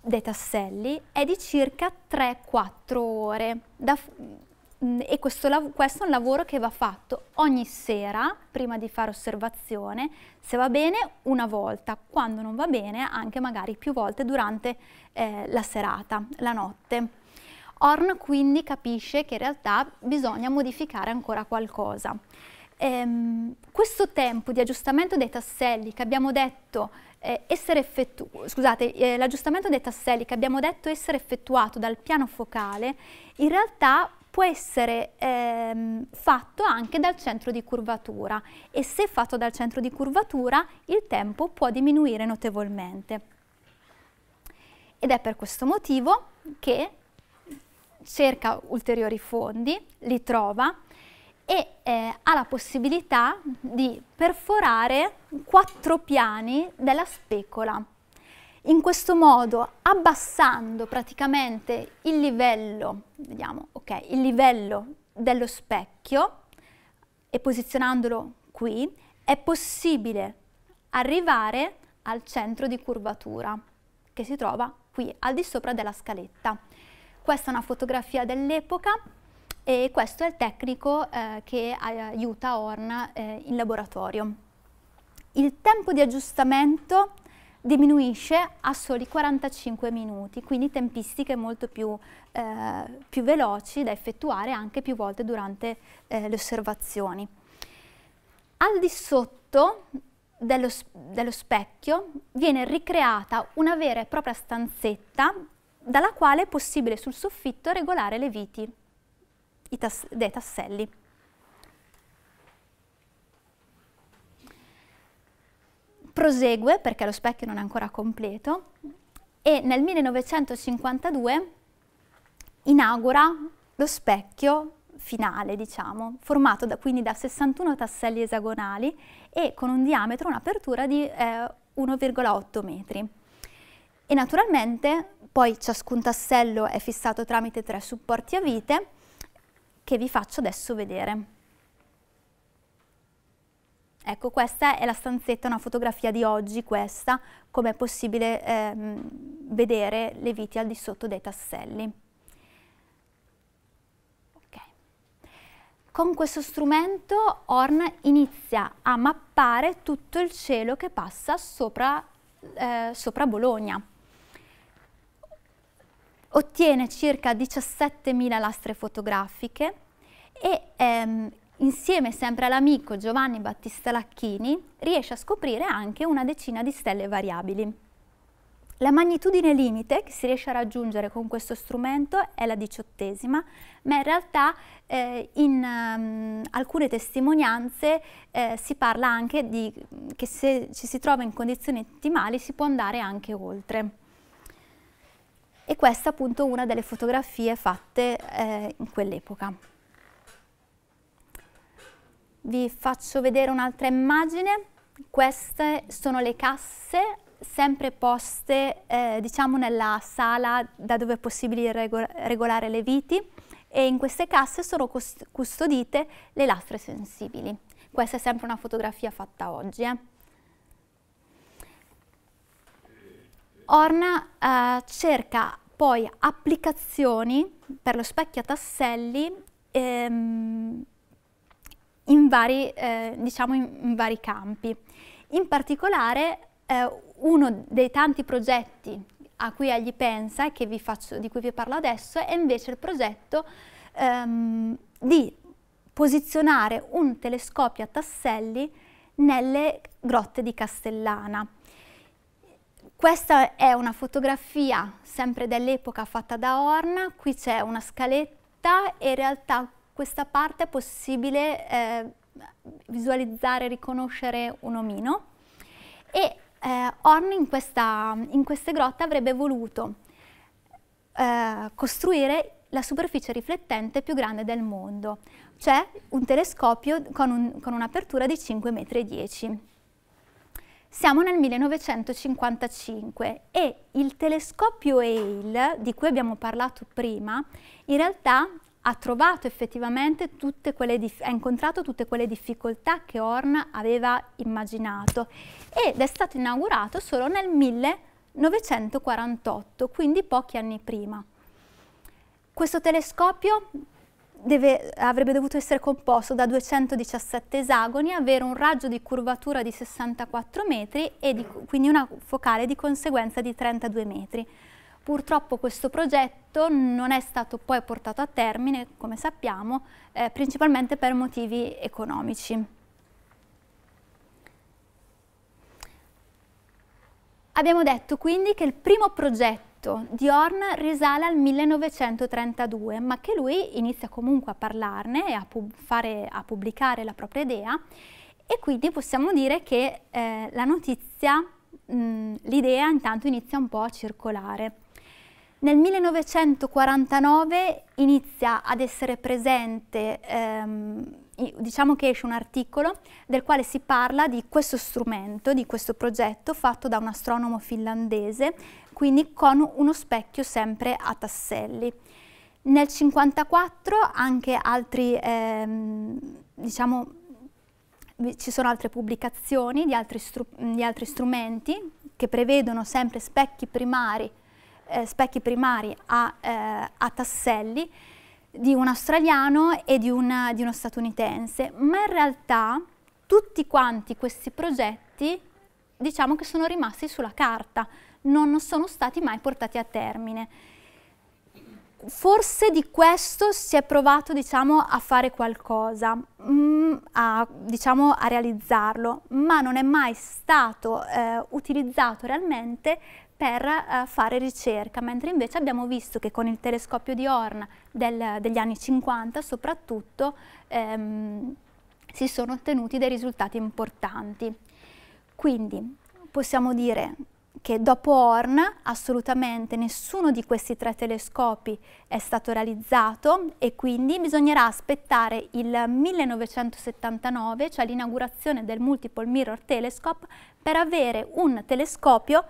dei tasselli è di circa 3-4 ore da, e questo, questo, è un lavoro che va fatto ogni sera prima di fare osservazione, se va bene una volta, quando non va bene anche magari più volte durante eh, la serata, la notte. Horn quindi capisce che in realtà bisogna modificare ancora qualcosa. Ehm, questo tempo di aggiustamento dei tasselli che abbiamo detto eh, essere scusate, eh, l'aggiustamento dei tasselli che abbiamo detto essere effettuato dal piano focale, in realtà può essere ehm, fatto anche dal centro di curvatura e se fatto dal centro di curvatura il tempo può diminuire notevolmente. Ed è per questo motivo che cerca ulteriori fondi, li trova e eh, ha la possibilità di perforare quattro piani della specola in questo modo abbassando praticamente il livello, vediamo, okay, il livello dello specchio e posizionandolo qui, è possibile arrivare al centro di curvatura che si trova qui, al di sopra della scaletta. Questa è una fotografia dell'epoca e questo è il tecnico eh, che aiuta Horn eh, in laboratorio. Il tempo di aggiustamento diminuisce a soli 45 minuti, quindi tempistiche molto più, eh, più veloci da effettuare anche più volte durante eh, le osservazioni. Al di sotto dello, dello specchio viene ricreata una vera e propria stanzetta dalla quale è possibile sul soffitto regolare le viti tas dei tasselli. prosegue perché lo specchio non è ancora completo e nel 1952 inaugura lo specchio finale, diciamo, formato da, quindi da 61 tasselli esagonali e con un diametro, un'apertura di eh, 1,8 metri. E naturalmente poi ciascun tassello è fissato tramite tre supporti a vite che vi faccio adesso vedere. Ecco, questa è la stanzetta, una fotografia di oggi, questa, come è possibile ehm, vedere le viti al di sotto dei tasselli. Okay. Con questo strumento Horn inizia a mappare tutto il cielo che passa sopra, eh, sopra Bologna. Ottiene circa 17.000 lastre fotografiche e ehm, Insieme sempre all'amico Giovanni Battista Lacchini riesce a scoprire anche una decina di stelle variabili. La magnitudine limite che si riesce a raggiungere con questo strumento è la diciottesima, ma in realtà eh, in um, alcune testimonianze eh, si parla anche di, che se ci si trova in condizioni ottimali si può andare anche oltre. E questa appunto è una delle fotografie fatte eh, in quell'epoca. Vi faccio vedere un'altra immagine. Queste sono le casse sempre poste eh, diciamo nella sala da dove è possibile regol regolare le viti e in queste casse sono custodite le lastre sensibili. Questa è sempre una fotografia fatta oggi. Eh. Orna eh, cerca poi applicazioni per lo specchio a tasselli ehm, in vari, eh, diciamo in, in vari campi. In particolare eh, uno dei tanti progetti a cui egli pensa e di cui vi parlo adesso è invece il progetto ehm, di posizionare un telescopio a tasselli nelle grotte di Castellana. Questa è una fotografia sempre dell'epoca fatta da Orna, qui c'è una scaletta e in realtà questa parte è possibile eh, visualizzare, riconoscere un omino e eh, Horn in, questa, in, queste grotte avrebbe voluto eh, costruire la superficie riflettente più grande del mondo, cioè un telescopio con, un'apertura di 5,10 m. Siamo nel 1955 e il telescopio Hale, di cui abbiamo parlato prima, in realtà ha trovato effettivamente tutte quelle, ha incontrato tutte quelle difficoltà che Horn aveva immaginato ed è stato inaugurato solo nel 1948, quindi pochi anni prima. Questo telescopio Deve, avrebbe dovuto essere composto da 217 esagoni, avere un raggio di curvatura di 64 metri e di, quindi una focale di conseguenza di 32 metri. Purtroppo questo progetto non è stato poi portato a termine, come sappiamo, eh, principalmente per motivi economici. Abbiamo detto quindi che il primo progetto di Horn risale al 1932, ma che lui inizia comunque a parlarne e a, pub fare, a pubblicare la propria idea e quindi possiamo dire che eh, la notizia, l'idea intanto inizia un po' a circolare. Nel 1949 inizia ad essere presente, ehm, diciamo che esce un articolo del quale si parla di questo strumento, di questo progetto fatto da un astronomo finlandese, quindi con uno specchio sempre a tasselli. Nel 1954 anche altri, ehm, diciamo, ci sono altre pubblicazioni di altri, di altri strumenti che prevedono sempre specchi primari eh, specchi primari a, eh, a, tasselli di un australiano e di, una, di uno statunitense, ma in realtà tutti quanti questi progetti diciamo che sono rimasti sulla carta, non sono stati mai portati a termine. Forse di questo si è provato diciamo, a fare qualcosa, mm, a, diciamo, a, realizzarlo, ma non è mai stato eh, utilizzato realmente per eh, fare ricerca, mentre invece abbiamo visto che con il telescopio di Horn del, degli anni 50 soprattutto ehm, si sono ottenuti dei risultati importanti. Quindi possiamo dire che dopo Horn assolutamente nessuno di questi tre telescopi è stato realizzato e quindi bisognerà aspettare il 1979, cioè l'inaugurazione del Multiple Mirror Telescope, per avere un telescopio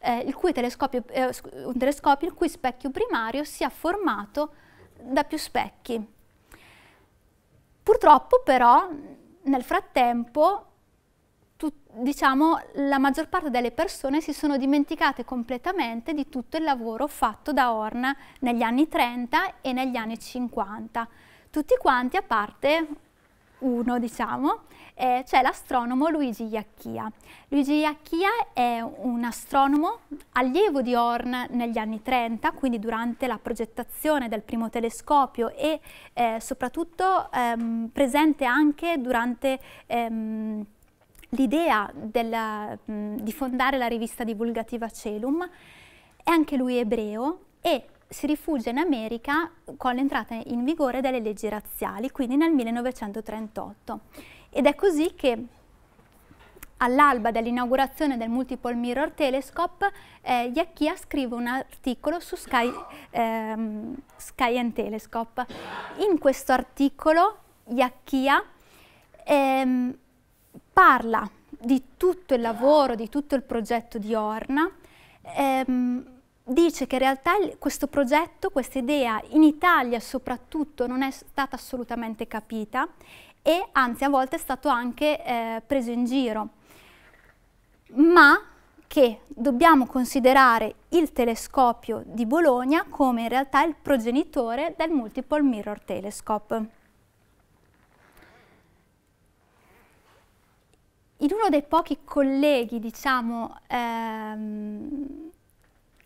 eh, telescopio, eh, un telescopio il cui specchio primario sia formato da più specchi. Purtroppo però nel frattempo diciamo, la maggior parte delle persone si sono dimenticate completamente di tutto il lavoro fatto da Horn negli anni 30 e negli anni 50. Tutti quanti a parte uno, diciamo, eh, c'è l'astronomo Luigi Iacchia. Luigi Iacchia è un astronomo allievo di Horn negli anni 30, quindi durante la progettazione del primo telescopio e eh, soprattutto ehm, presente anche durante ehm, l'idea di fondare la rivista divulgativa Celum. È anche lui ebreo e si rifugia in America con l'entrata in vigore delle leggi razziali, quindi nel 1938. Ed è così che all'alba dell'inaugurazione del Multiple Mirror Telescope, eh, Yakia scrive un articolo su Sky, ehm, Sky and Telescope. In questo articolo Yakia ehm, parla di tutto il lavoro, di tutto il progetto di Orna, ehm, dice che in realtà questo progetto, questa idea in Italia soprattutto non è stata assolutamente capita e anzi a volte è stato anche eh, preso in giro, ma che dobbiamo considerare il telescopio di Bologna come in realtà il progenitore del Multiple Mirror Telescope. in uno dei pochi colleghi, diciamo, ehm,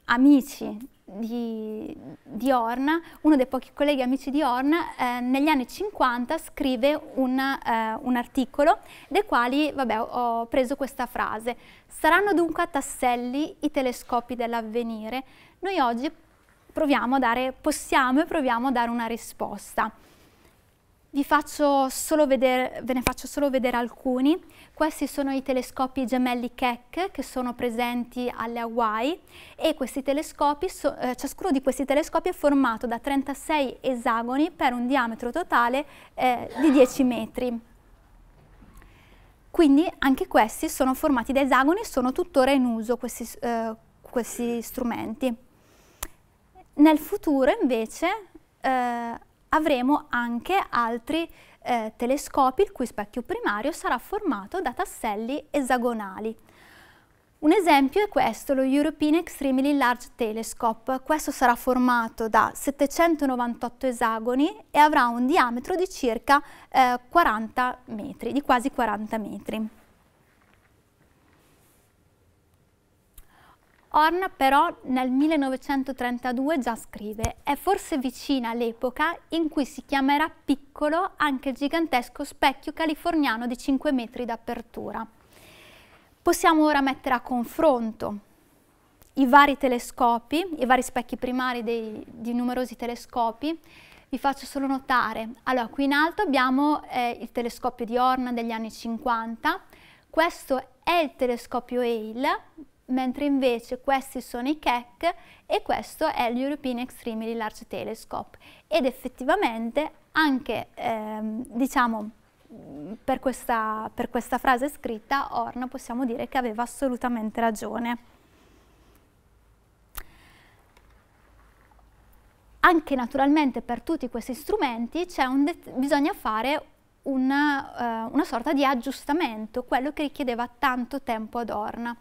amici di, di, Orna, uno dei pochi colleghi amici di Orna, eh, negli anni 50 scrive una, eh, un, articolo, dei quali vabbè, ho preso questa frase. Saranno dunque a tasselli i telescopi dell'avvenire? Noi oggi proviamo a dare, possiamo e proviamo a dare una risposta vi, vedere, ve ne faccio solo vedere alcuni. Questi sono i telescopi gemelli Keck che sono presenti alle Hawaii e so, eh, ciascuno di questi telescopi è formato da 36 esagoni per un diametro totale eh, di 10 metri. Quindi anche questi sono formati da esagoni e sono tuttora in uso questi, eh, questi strumenti. Nel futuro invece eh, avremo anche altri eh, telescopi il cui specchio primario sarà formato da tasselli esagonali. Un esempio è questo, lo European Extremely Large Telescope. Questo sarà formato da 798 esagoni e avrà un diametro di circa eh, 40 metri, di quasi 40 metri. Horn però nel 1932 già scrive «È forse vicina l'epoca in cui si chiamerà piccolo anche il gigantesco specchio californiano di 5 metri d'apertura». Possiamo ora mettere a confronto i vari telescopi, i vari specchi primari dei, di numerosi telescopi. Vi faccio solo notare, allora qui in alto abbiamo eh, il telescopio di Horn degli anni 50, questo è il telescopio Hale, mentre invece questi sono i CAC e questo è l'European Extremely Large Telescope ed effettivamente anche ehm, diciamo per questa, per questa frase scritta Orna possiamo dire che aveva assolutamente ragione. Anche naturalmente per tutti questi strumenti bisogna fare una, eh, una sorta di aggiustamento, quello che richiedeva tanto tempo ad Orna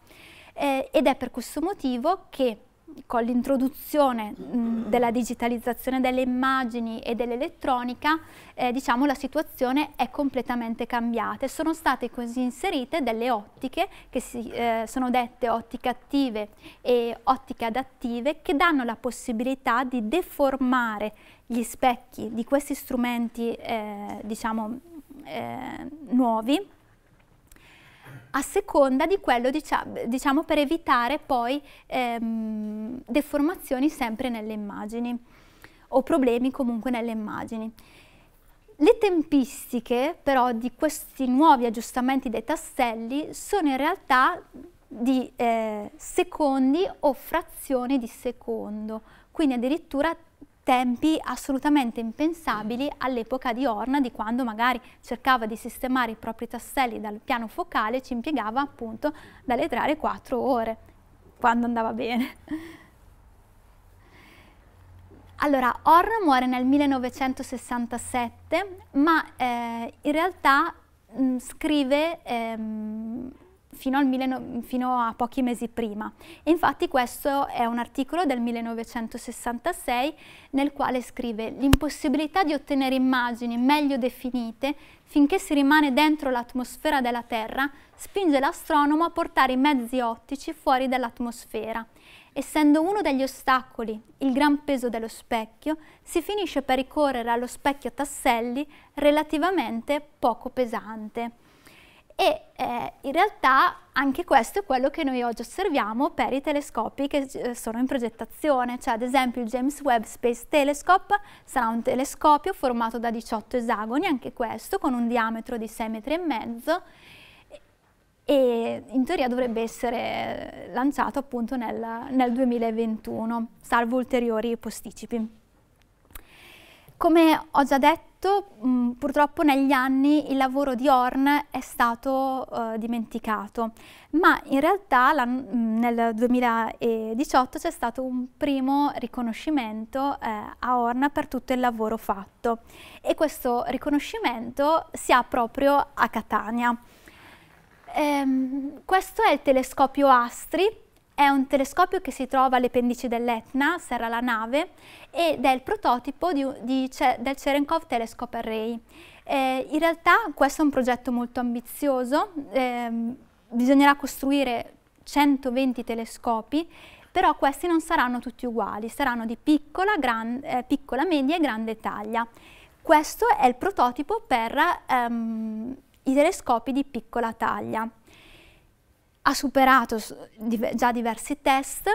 eh, ed è per questo motivo che con l'introduzione della digitalizzazione delle immagini e dell'elettronica, eh, diciamo la situazione è completamente cambiata e sono state così inserite delle ottiche che si, eh, sono dette ottiche attive e ottiche adattive che danno la possibilità di deformare gli specchi di questi strumenti eh, diciamo eh, nuovi a seconda di quello diciamo, per evitare poi ehm, deformazioni sempre nelle immagini o problemi comunque nelle immagini. Le tempistiche però di questi nuovi aggiustamenti dei tasselli sono in realtà di eh, secondi o frazioni di secondo, quindi addirittura tempi assolutamente impensabili all'epoca di Orna, di quando magari cercava di sistemare i propri tasselli dal piano focale e ci impiegava appunto dalle 3 alle 4 ore, quando andava bene. Allora, Orna muore nel 1967, ma eh, in realtà mh, mm, scrive ehm, fino, al, fino, a pochi mesi prima. E infatti questo è un articolo del 1966 nel quale scrive l'impossibilità di ottenere immagini meglio definite finché si rimane dentro l'atmosfera della Terra spinge l'astronomo a portare i mezzi ottici fuori dall'atmosfera. Essendo uno degli ostacoli il gran peso dello specchio, si finisce per ricorrere allo specchio tasselli relativamente poco pesante e eh, in realtà anche questo è quello che noi oggi osserviamo per i telescopi che eh, sono in progettazione, cioè ad esempio il James Webb Space Telescope sarà un telescopio formato da 18 esagoni, anche questo con un diametro di 6,5 metri e in teoria dovrebbe essere lanciato appunto nel, nel 2021, salvo ulteriori posticipi. Come ho già detto, mh, mm, purtroppo negli anni il lavoro di Horn è stato uh, dimenticato, ma in realtà la, mh, mm, nel 2018 c'è stato un primo riconoscimento eh, a Horn per tutto il lavoro fatto e questo riconoscimento si ha proprio a Catania. Ehm, questo è il telescopio Astri è un telescopio che si trova alle pendici dell'Etna, sarà la nave, ed è il prototipo di, di, del Cherenkov Telescope Array. Eh, in realtà questo è un progetto molto ambizioso, eh, bisognerà costruire 120 telescopi, però questi non saranno tutti uguali, saranno di piccola, gran, eh, piccola media e grande taglia. Questo è il prototipo per ehm, i telescopi di piccola taglia ha superato già diversi test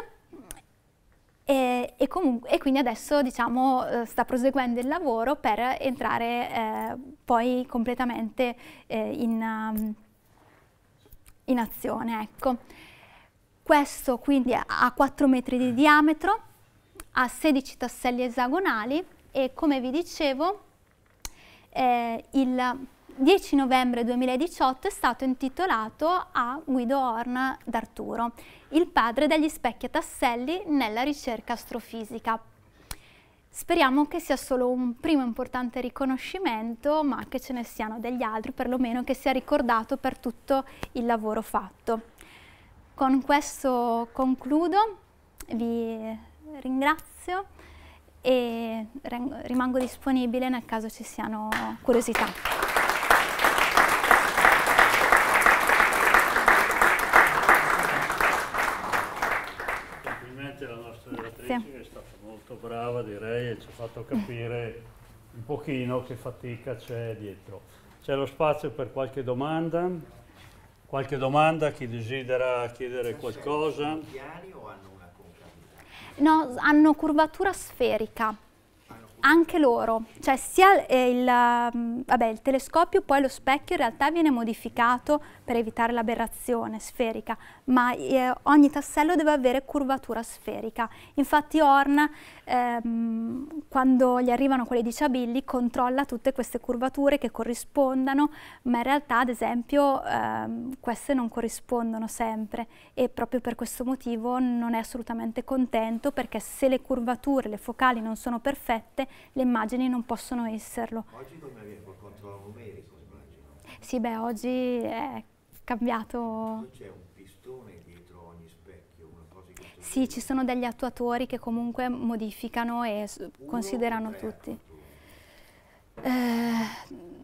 e, e, comunque, e, quindi adesso diciamo, eh, sta proseguendo il lavoro per entrare eh, poi completamente eh, in, um, in, azione. Ecco. Questo quindi ha 4 metri di diametro, ha 16 tasselli esagonali e come vi dicevo eh, il 10 novembre 2018 è stato intitolato a Guido Horn d'Arturo, il padre degli specchi a tasselli nella ricerca astrofisica. Speriamo che sia solo un primo importante riconoscimento, ma che ce ne siano degli altri, perlomeno che sia ricordato per tutto il lavoro fatto. Con questo concludo, vi ringrazio e rimango disponibile nel caso ci siano curiosità. molto brava direi e ci ha fatto capire un pochino che fatica c'è dietro. C'è lo spazio per qualche domanda? Qualche domanda, chi desidera chiedere qualcosa? No, hanno curvatura sferica anche loro, cioè sia eh, il, mm, vabbè, il, telescopio poi lo specchio in realtà viene modificato per evitare l'aberrazione sferica, ma eh, ogni tassello deve avere curvatura sferica. Infatti Horn, ehm, quando gli arrivano quelle di Ciabilli, controlla tutte queste curvature che corrispondano, ma in realtà ad esempio ehm, queste non corrispondono sempre e proprio per questo motivo non è assolutamente contento perché se le curvature, le focali non sono perfette, le immagini non possono esserlo. Oggi come avviene col controllo numerico immagino? Sì, beh, oggi è cambiato. C'è un pistone dietro ogni specchio, una cosa che... Sì, ci sono degli attuatori che comunque modificano e Uno considerano tutti. Eh,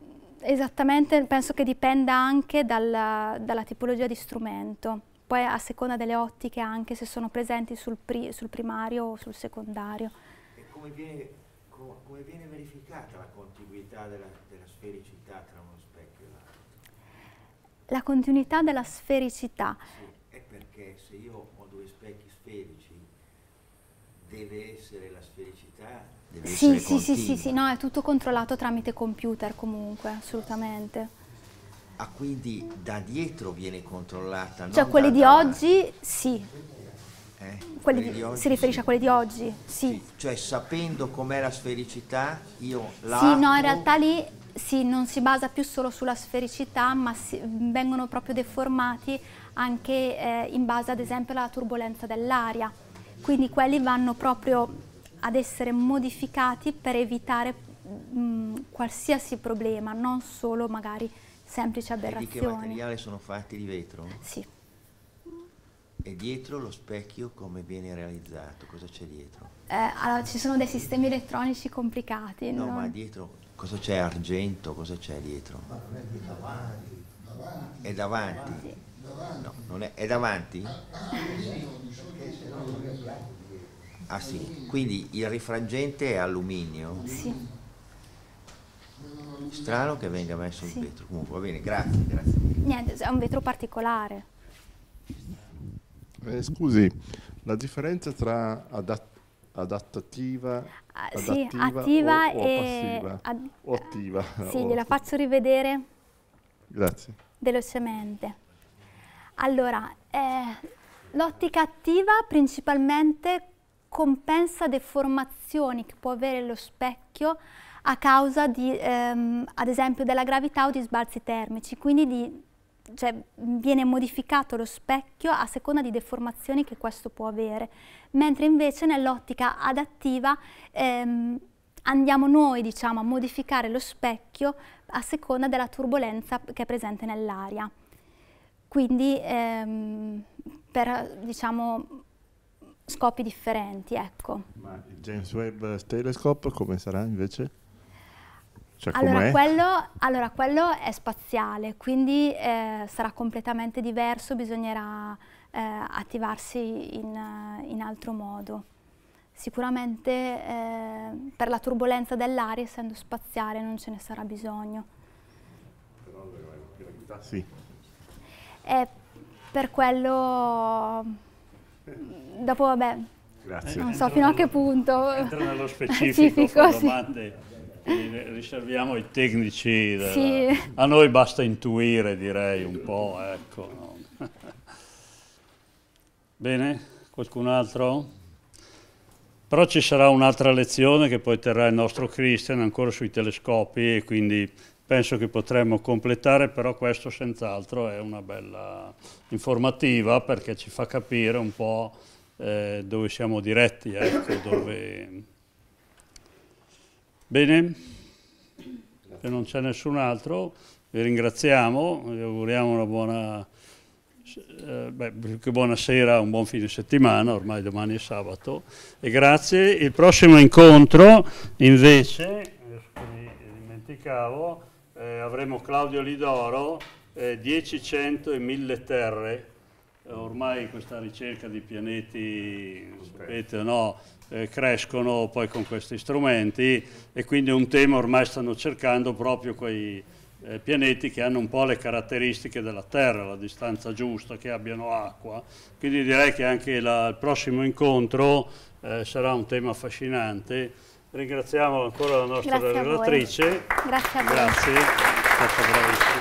Esattamente, penso che dipenda anche dalla, dalla, tipologia di strumento, poi a seconda delle ottiche anche se sono presenti sul, pri, sul primario o sul secondario. E come viene come, viene verificata la contiguità della, della sfericità tra uno specchio e l'altro? La continuità della sfericità. Sì, è perché se io ho due specchi sferici, deve essere la sfericità? Deve sì, sì, sì, sì, sì, no, è tutto controllato tramite computer comunque, assolutamente. Ah, quindi da dietro viene controllata? Cioè, quelli di davanti. oggi sì, eh, quelli di, oggi, si riferisce sì. a quelli di oggi? Sì. sì. Cioè sapendo com'è la sfericità, io la... Sì, no, in realtà lì sì, non si basa più solo sulla sfericità, ma si, vengono proprio deformati anche eh, in base ad esempio alla turbolenza dell'aria. Quindi quelli vanno proprio ad essere modificati per evitare mh, mm, qualsiasi problema, non solo magari semplici aberrazione. E di che materiale sono fatti di vetro? Sì. E dietro lo specchio come viene realizzato? Cosa c'è dietro? Eh, allora, ci sono dei sistemi elettronici complicati. No, no? ma dietro cosa c'è? Argento? Cosa c'è dietro? Ma non è davanti. davanti. È davanti? davanti. No, non è, è davanti? Ah, ah sì, quindi il rifrangente è alluminio? Sì. Strano che venga messo sì. il vetro, comunque va bene, grazie, grazie. Niente, è un vetro particolare. Eh, scusi, la differenza tra adat adattativa, uh, sì, attiva o, o e passiva, ad o attiva. Sì, o gliela faccio rivedere. Grazie. Velocemente. Allora, eh, l'ottica attiva principalmente compensa deformazioni che può avere lo specchio a causa di, ehm, ad esempio, della gravità o di sbalzi termici, quindi di cioè, viene modificato lo specchio a seconda di deformazioni che questo può avere, mentre invece nell'ottica adattiva ehm, andiamo noi diciamo, a modificare lo specchio a seconda della turbolenza che è presente nell'aria. Quindi ehm, per diciamo, scopi differenti. Ecco. Ma il James Webb Telescope come sarà invece? Cioè, allora, quello, allora, quello, è spaziale, quindi eh, sarà completamente diverso, bisognerà eh, attivarsi in, in, altro modo. Sicuramente eh, per la turbolenza dell'aria, essendo spaziale, non ce ne sarà bisogno. Sì. E per quello, dopo vabbè, Grazie. non so fino a che punto. Entro nello specifico, *laughs* specifico sì. domande riserviamo i tecnici, della... sì. a noi basta intuire direi un po', ecco. No? *laughs* Bene, qualcun altro? Però ci sarà un'altra lezione che poi terrà il nostro Christian ancora sui telescopi e quindi penso che potremmo completare, però questo senz'altro è una bella informativa perché ci fa capire un po' eh, dove siamo diretti, ecco, dove Bene, se non c'è nessun altro, vi ringraziamo, vi auguriamo una buona, eh, beh, buona sera, un buon fine settimana, ormai domani è sabato, e grazie. Il prossimo incontro invece, mi dimenticavo, eh, avremo Claudio Lidoro, eh, 10, 100 e 1000 terre eh, ormai questa ricerca di pianeti, sapete, no, eh, crescono poi con questi strumenti e quindi è un tema ormai stanno cercando proprio quei eh, pianeti che hanno un po' le caratteristiche della Terra, la distanza giusta, che abbiano acqua. Quindi direi che anche la, il prossimo incontro eh, sarà un tema affascinante. Ringraziamo ancora la nostra Grazie relatrice. A Grazie a voi. Grazie.